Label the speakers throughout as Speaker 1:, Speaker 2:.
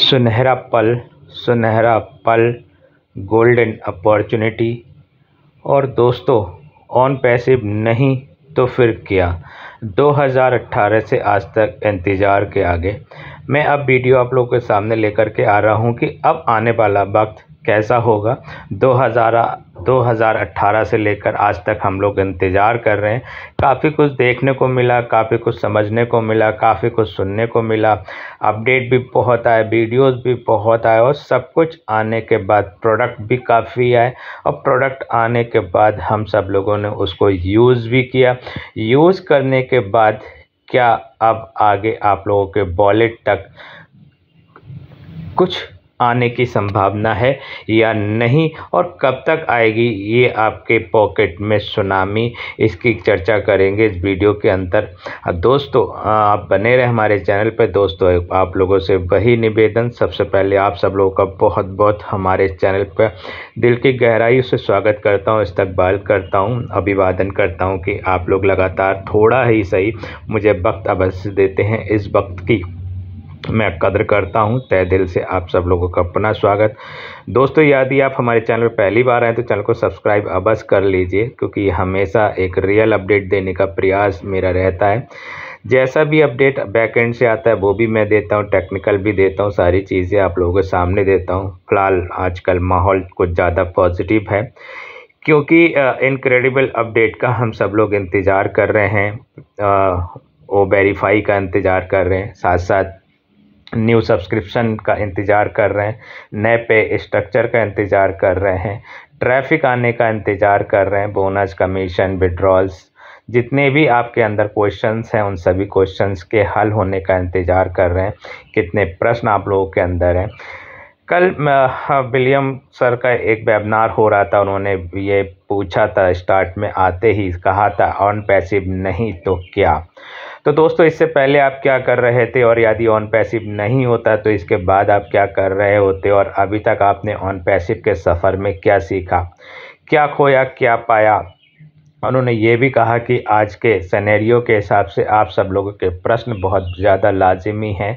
Speaker 1: सुनहरा पल सुनहरा पल गोल्डन अपॉर्चुनिटी और दोस्तों ऑन पैसे नहीं तो फिर क्या 2018 से आज तक इंतज़ार के आगे मैं अब वीडियो आप लोगों के सामने लेकर के आ रहा हूँ कि अब आने वाला वक्त कैसा होगा 2000 2018 से लेकर आज तक हम लोग इंतज़ार कर रहे हैं काफ़ी कुछ देखने को मिला काफ़ी कुछ समझने को मिला काफ़ी कुछ सुनने को मिला अपडेट भी बहुत आए वीडियोस भी बहुत आए और सब कुछ आने के बाद प्रोडक्ट भी काफ़ी आए और प्रोडक्ट आने के बाद हम सब लोगों ने उसको यूज़ भी किया यूज़ करने के बाद क्या अब आगे आप लोगों के वॉलेट तक कुछ आने की संभावना है या नहीं और कब तक आएगी ये आपके पॉकेट में सुनामी इसकी चर्चा करेंगे इस वीडियो के अंदर दोस्तों आप बने रहे हमारे चैनल पर दोस्तों आप लोगों से वही निवेदन सबसे पहले आप सब लोगों का बहुत बहुत हमारे चैनल पर दिल की गहराई से स्वागत करता हूँ इस्तकबाल करता हूँ अभिवादन करता हूँ कि आप लोग लगातार थोड़ा ही सही मुझे वक्त अवश्य देते हैं इस वक्त की मैं कदर करता हूं तय दिल से आप सब लोगों का अपना स्वागत दोस्तों यदि आप हमारे चैनल पर पहली बार आए तो चैनल को सब्सक्राइब अवश्य कर लीजिए क्योंकि हमेशा एक रियल अपडेट देने का प्रयास मेरा रहता है जैसा भी अपडेट बैकएंड से आता है वो भी मैं देता हूँ टेक्निकल भी देता हूँ सारी चीज़ें आप लोगों के सामने देता हूँ फिलहाल आजकल माहौल कुछ ज़्यादा पॉजिटिव है क्योंकि इनक्रेडिबल अपडेट का हम सब लोग इंतज़ार कर रहे हैं वो वेरीफाई का इंतज़ार कर रहे हैं साथ साथ न्यू सब्सक्रिप्शन का इंतज़ार कर रहे हैं नए पे स्ट्रक्चर का इंतज़ार कर रहे हैं ट्रैफिक आने का इंतज़ार कर रहे हैं बोनस कमीशन विड्रॉल्स जितने भी आपके अंदर क्वेश्चंस हैं उन सभी क्वेश्चंस के हल होने का इंतज़ार कर रहे हैं कितने प्रश्न आप लोगों के अंदर हैं कल हाँ, विलियम सर का एक वेबिनार हो रहा था उन्होंने ये पूछा था स्टार्ट में आते ही कहा था ऑन पैसिव नहीं तो क्या तो दोस्तों इससे पहले आप क्या कर रहे थे और यदि ऑन पैसिव नहीं होता तो इसके बाद आप क्या कर रहे होते और अभी तक आपने ऑन पैसिव के सफ़र में क्या सीखा क्या खोया क्या पाया उन्होंने ये भी कहा कि आज के सनेरियो के हिसाब से आप सब लोगों के प्रश्न बहुत ज़्यादा लाजिमी हैं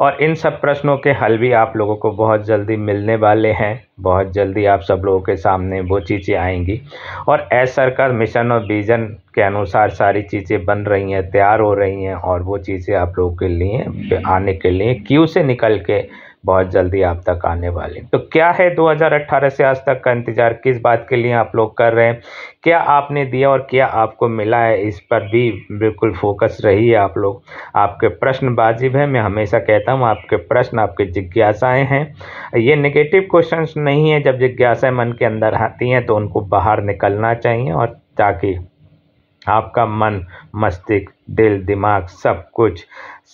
Speaker 1: और इन सब प्रश्नों के हल भी आप लोगों को बहुत जल्दी मिलने वाले हैं बहुत जल्दी आप सब लोगों के सामने वो चीज़ें आएंगी और एस सरकार मिशन और विजन के अनुसार सारी चीज़ें बन रही हैं तैयार हो रही हैं और वो चीज़ें आप लोगों के लिए आने के लिए क्यू से निकल के बहुत जल्दी आप तक आने वाले तो क्या है 2018 से आज तक का इंतज़ार किस बात के लिए आप लोग कर रहे हैं क्या आपने दिया और क्या आपको मिला है इस पर भी बिल्कुल फोकस रही है आप लोग आपके प्रश्न वाजिब हैं मैं हमेशा कहता हूँ आपके प्रश्न आपके जिज्ञासाएँ हैं ये निगेटिव क्वेश्चन नहीं है जब जिज्ञासाएँ मन के अंदर आती हैं तो उनको बाहर निकलना चाहिए और ताकि आपका मन मस्तिष्क दिल दिमाग सब कुछ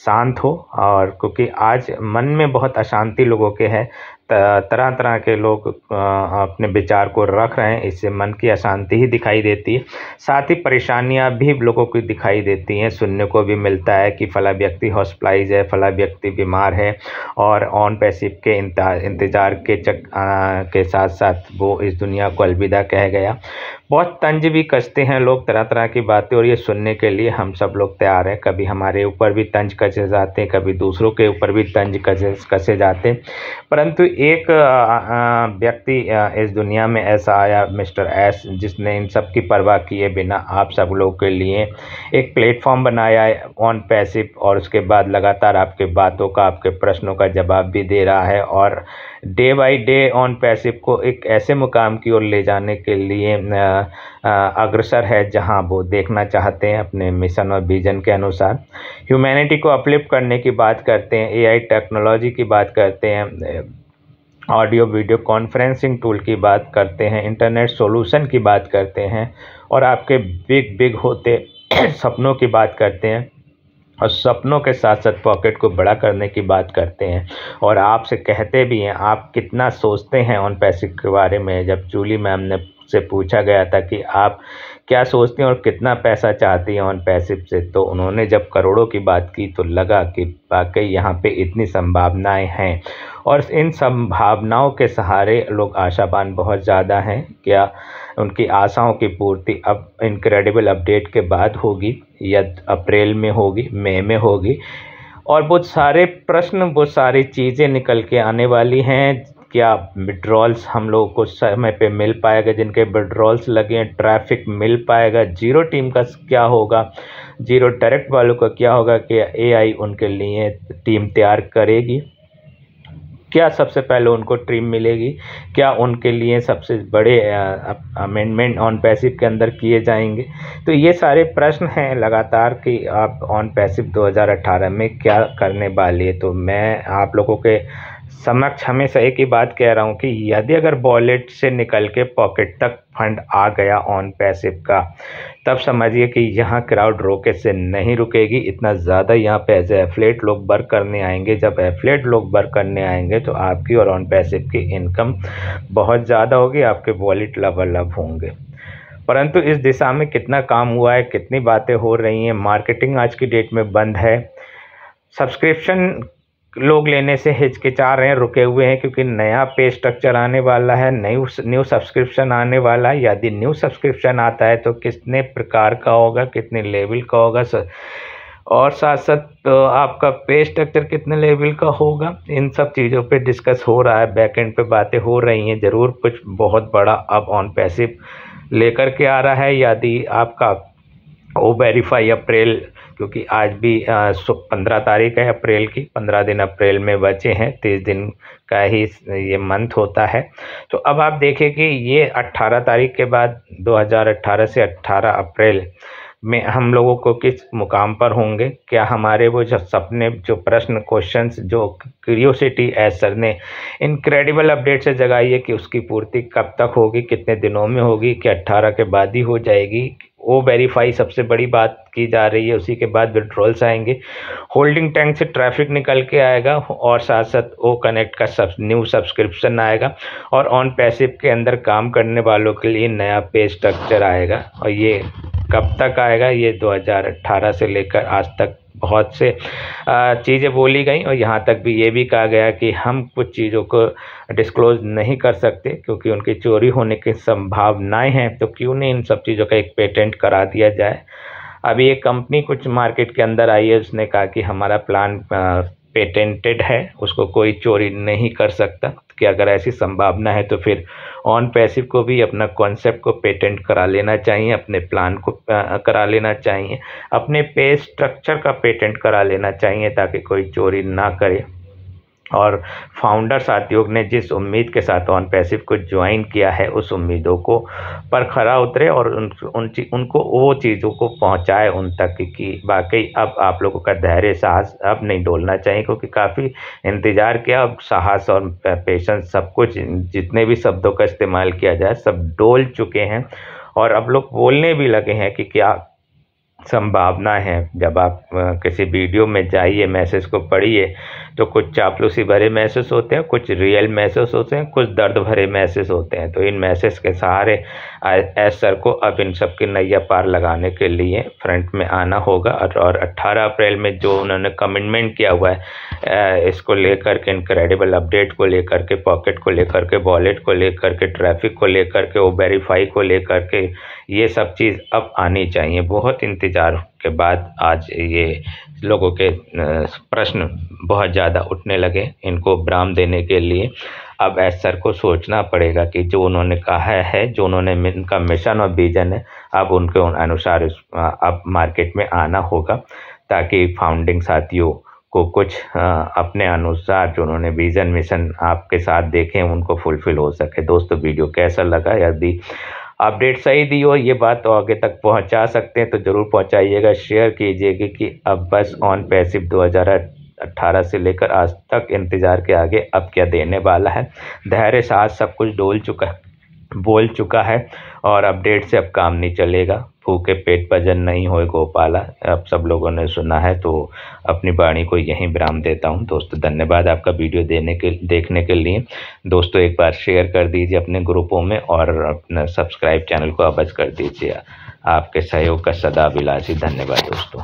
Speaker 1: शांत हो और क्योंकि आज मन में बहुत अशांति लोगों के है तरह तरह के लोग अपने विचार को रख रहे हैं इससे मन की अशांति ही दिखाई देती है साथ ही परेशानियां भी लोगों की दिखाई देती हैं सुनने को भी मिलता है कि फला व्यक्ति हॉस्पिटलाइज है फला व्यक्ति बीमार है और ऑन पैसिव के इंतजार के चक आ, के साथ साथ वो इस दुनिया को अलविदा कह गया बहुत तंज भी कसते हैं लोग तरह तरह की बातें और ये सुनने के लिए हम सब लोग तैयार हैं कभी हमारे ऊपर भी तंज कसे जाते हैं कभी दूसरों के ऊपर भी तंज कसे कसे जाते हैं परंतु एक व्यक्ति इस दुनिया में ऐसा आया मिस्टर एस जिसने इन सब की परवाह किए बिना आप सब लोग के लिए एक प्लेटफॉर्म बनाया है ऑन पैसिव और उसके बाद लगातार आपके बातों का आपके प्रश्नों का जवाब भी दे रहा है और day by day on passive को एक ऐसे मुकाम की ओर ले जाने के लिए अग्रसर है जहां वो देखना चाहते हैं अपने मिशन और विजन के अनुसार ह्यूमैनिटी को अपलिफ्ट करने की बात करते हैं एआई टेक्नोलॉजी की बात करते हैं ऑडियो वीडियो कॉन्फ्रेंसिंग टूल की बात करते हैं इंटरनेट सॉल्यूशन की बात करते हैं और आपके बिग बिग होते सपनों की बात करते हैं और सपनों के साथ साथ पॉकेट को बड़ा करने की बात करते हैं और आपसे कहते भी हैं आप कितना सोचते हैं उन पैसे के बारे में जब जूली मैम ने से पूछा गया था कि आप क्या सोचती हैं और कितना पैसा चाहती हैं ऑन पैसे से तो उन्होंने जब करोड़ों की बात की तो लगा कि वाकई यहाँ पे इतनी संभावनाएं हैं और इन संभावनाओं के सहारे लोग आशावान बहुत ज़्यादा हैं क्या उनकी आशाओं की पूर्ति अब इनक्रेडिबल अपडेट के बाद होगी या अप्रैल में होगी मई में होगी और वो सारे प्रश्न वो सारी चीज़ें निकल के आने वाली हैं क्या विड्रॉल्स हम लोगों को समय पे मिल पाएगा जिनके विड्रॉल्स लगे हैं ट्रैफिक मिल पाएगा जीरो टीम का क्या होगा जीरो डायरेक्ट वालों का क्या होगा कि एआई उनके लिए टीम तैयार करेगी क्या सबसे पहले उनको ट्रीम मिलेगी क्या उनके लिए सबसे बड़े अमेंडमेंट ऑन पैसिव के अंदर किए जाएंगे तो ये सारे प्रश्न हैं लगातार कि आप ऑन पैसिव 2018 में क्या करने वाले तो मैं आप लोगों के समक्ष हमेशा एक ही बात कह रहा हूँ कि यदि अगर वॉलेट से निकल के पॉकेट तक फंड आ गया ऑन पैसिव का तब समझिए कि यहाँ क्राउड रोके से नहीं रुकेगी इतना ज़्यादा यहाँ पे एज एफलेट लोग वर्क करने आएंगे जब एफलेट लोग वर्क करने आएंगे तो आपकी और ऑन पैसिव की इनकम बहुत ज़्यादा होगी आपके वॉलेट लव होंगे परंतु इस दिशा में कितना काम हुआ है कितनी बातें हो रही हैं मार्केटिंग आज की डेट में बंद है सब्सक्रिप्शन लोग लेने से हिचकिचा रहे हैं रुके हुए हैं क्योंकि नया पे स्ट्रक्चर आने वाला है नई न्यू सब्सक्रिप्शन आने वाला है यदि न्यू सब्सक्रिप्शन आता है तो कितने प्रकार का होगा कितने लेवल का होगा सर और साथ साथ तो आपका पे स्ट्रक्चर कितने लेवल का होगा इन सब चीज़ों पे डिस्कस हो रहा है बैक एंड पे बातें हो रही हैं ज़रूर कुछ बहुत बड़ा अब ऑन पैसिव लेकर के आ रहा है यदि आपका ओ वेरीफाई अप्रैल क्योंकि आज भी पंद्रह तारीख है अप्रैल की पंद्रह दिन अप्रैल में बचे हैं तीस दिन का ही ये मंथ होता है तो अब आप देखें कि ये अट्ठारह तारीख के बाद 2018 से अट्ठारह अप्रैल में हम लोगों को किस मुकाम पर होंगे क्या हमारे वो जो सपने जो प्रश्न क्वेश्चंस जो क्यूरियोसिटी है सर ने इनक्रेडिबल अपडेट से जगाई है कि उसकी पूर्ति कब तक होगी कितने दिनों में होगी कि 18 के बाद ही हो जाएगी ओ वेरीफाई सबसे बड़ी बात की जा रही है उसी के बाद विड्रॉल्स आएंगे होल्डिंग टैंक से ट्रैफिक निकल के आएगा और साथ साथ ओ कनेक्ट का सब न्यू सब्सक्रिप्शन आएगा और ऑन पैसिव के अंदर काम करने वालों के लिए नया पे स्ट्रक्चर आएगा और ये कब तक आएगा ये 2018 से लेकर आज तक बहुत से चीज़ें बोली गई और यहाँ तक भी ये भी कहा गया कि हम कुछ चीज़ों को डिस्क्लोज नहीं कर सकते क्योंकि उनकी चोरी होने की संभावनाएं हैं तो क्यों नहीं इन सब चीज़ों का एक पेटेंट करा दिया जाए अभी एक कंपनी कुछ मार्केट के अंदर आई है उसने कहा कि हमारा प्लान पेटेंटेड है उसको कोई चोरी नहीं कर सकता कि अगर ऐसी संभावना है तो फिर ऑन पैसिव को भी अपना कॉन्सेप्ट को पेटेंट करा लेना चाहिए अपने प्लान को करा लेना चाहिए अपने पे स्ट्रक्चर का पेटेंट करा लेना चाहिए ताकि कोई चोरी ना करे और फाउंडर साथियों ने जिस उम्मीद के साथ ऑन पैसिव को ज्वाइन किया है उस उम्मीदों को पर खरा उतरे और उन, उन उनको वो चीज़ों को पहुंचाए उन तक कि वाकई अब आप लोगों का धैर्य साहस अब नहीं डोलना चाहिए क्योंकि काफ़ी इंतज़ार किया अब साहस और पेशेंस सब कुछ जितने भी शब्दों का इस्तेमाल किया जाए सब डोल चुके हैं और अब लोग बोलने भी लगे हैं कि क्या संभावना है जब आप किसी वीडियो में जाइए मैसेज को पढ़िए तो कुछ चापलूसी भरे मैसेज होते हैं कुछ रियल मैसेज होते हैं कुछ दर्द भरे मैसेज होते हैं तो इन मैसेज के सहारे एस सर को अब इन सब की नैया पार लगाने के लिए फ्रंट में आना होगा और 18 अप्रैल में जो उन्होंने कमिटमेंट किया हुआ है इसको लेकर के इनक्रेडिबल अपडेट को लेकर के पॉकेट को लेकर के वॉलेट को लेकर के ट्रैफिक को लेकर के वो वेरीफाई को लेकर के ये सब चीज़ अब आनी चाहिए बहुत इंतजार विचार के बाद आज ये लोगों के प्रश्न बहुत ज़्यादा उठने लगे इनको ब्राम देने के लिए अब एस सर को सोचना पड़ेगा कि जो उन्होंने कहा है जो उन्होंने इनका मिशन और विजन है अब उनके अनुसार अब मार्केट में आना होगा ताकि फाउंडिंग साथियों को कुछ अपने अनुसार जो उन्होंने विजन मिशन आपके साथ देखें उनको फुलफिल हो सके दोस्तों वीडियो कैसा लगा यदि अपडेट सही दी हो ये बात तो आगे तक पहुंचा सकते हैं तो ज़रूर पहुंचाइएगा शेयर कीजिएगा कि अब बस ऑन पैसिव 2018 से लेकर आज तक इंतज़ार के आगे अब क्या देने वाला है धैर्य साथ सब कुछ डोल चुका है बोल चुका है और अपडेट से अब काम नहीं चलेगा भूखे पेट भजन नहीं हो गोपाला अब सब लोगों ने सुना है तो अपनी वाणी को यहीं विराम देता हूँ दोस्तों धन्यवाद आपका वीडियो देने के देखने के लिए दोस्तों एक बार शेयर कर दीजिए अपने ग्रुपों में और अपना सब्सक्राइब चैनल को अवश्य कर दीजिए आपके सहयोग का सदा विलासी धन्यवाद दोस्तों